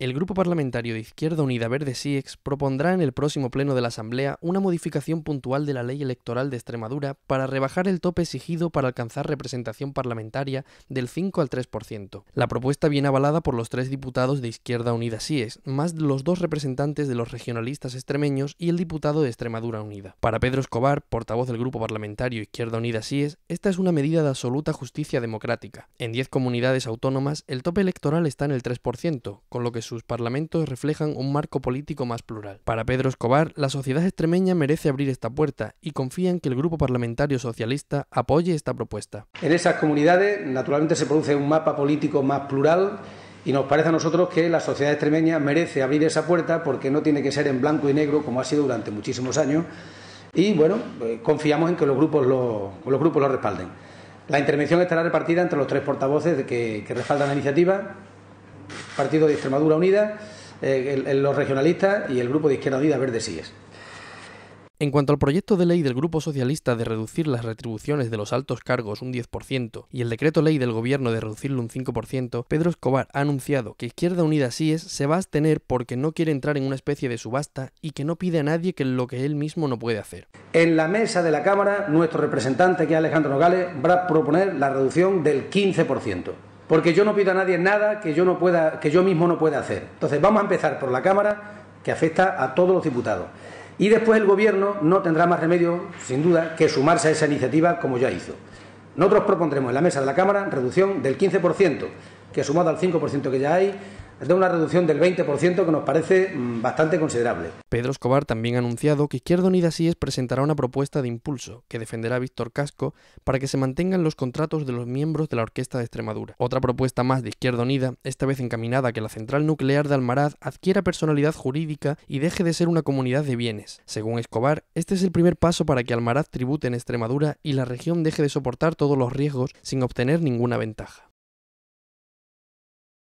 el Grupo Parlamentario de Izquierda Unida Verde SIEX propondrá en el próximo Pleno de la Asamblea una modificación puntual de la ley electoral de Extremadura para rebajar el tope exigido para alcanzar representación parlamentaria del 5 al 3%. La propuesta viene avalada por los tres diputados de Izquierda Unida SIEX, más los dos representantes de los regionalistas extremeños y el diputado de Extremadura Unida. Para Pedro Escobar, portavoz del Grupo Parlamentario Izquierda Unida SIEX, esta es una medida de absoluta justicia democrática. En 10 comunidades autónomas, el tope electoral está en el 3%, con lo que sus parlamentos reflejan un marco político más plural. Para Pedro Escobar, la sociedad extremeña merece abrir esta puerta y confía en que el Grupo Parlamentario Socialista apoye esta propuesta. En esas comunidades, naturalmente, se produce un mapa político más plural y nos parece a nosotros que la sociedad extremeña merece abrir esa puerta porque no tiene que ser en blanco y negro como ha sido durante muchísimos años y bueno, eh, confiamos en que los grupos lo, los grupos lo respalden. La intervención estará repartida entre los tres portavoces que, que respaldan la iniciativa Partido de Extremadura Unida, eh, los regionalistas y el Grupo de Izquierda Unida Verde Síes. En cuanto al proyecto de ley del Grupo Socialista de reducir las retribuciones de los altos cargos un 10% y el decreto ley del Gobierno de reducirlo un 5%, Pedro Escobar ha anunciado que Izquierda Unida es se va a abstener porque no quiere entrar en una especie de subasta y que no pide a nadie que lo que él mismo no puede hacer. En la mesa de la Cámara, nuestro representante, que es Alejandro Nogales, va a proponer la reducción del 15% porque yo no pido a nadie nada que yo no pueda, que yo mismo no pueda hacer. Entonces vamos a empezar por la Cámara, que afecta a todos los diputados. Y después el Gobierno no tendrá más remedio, sin duda, que sumarse a esa iniciativa como ya hizo. Nosotros propondremos en la mesa de la Cámara reducción del 15%, que sumado al 5% que ya hay, de una reducción del 20% que nos parece mm, bastante considerable. Pedro Escobar también ha anunciado que Izquierda Unida es presentará una propuesta de impulso que defenderá Víctor Casco para que se mantengan los contratos de los miembros de la Orquesta de Extremadura. Otra propuesta más de Izquierda Unida, esta vez encaminada a que la central nuclear de Almaraz adquiera personalidad jurídica y deje de ser una comunidad de bienes. Según Escobar, este es el primer paso para que Almaraz tribute en Extremadura y la región deje de soportar todos los riesgos sin obtener ninguna ventaja.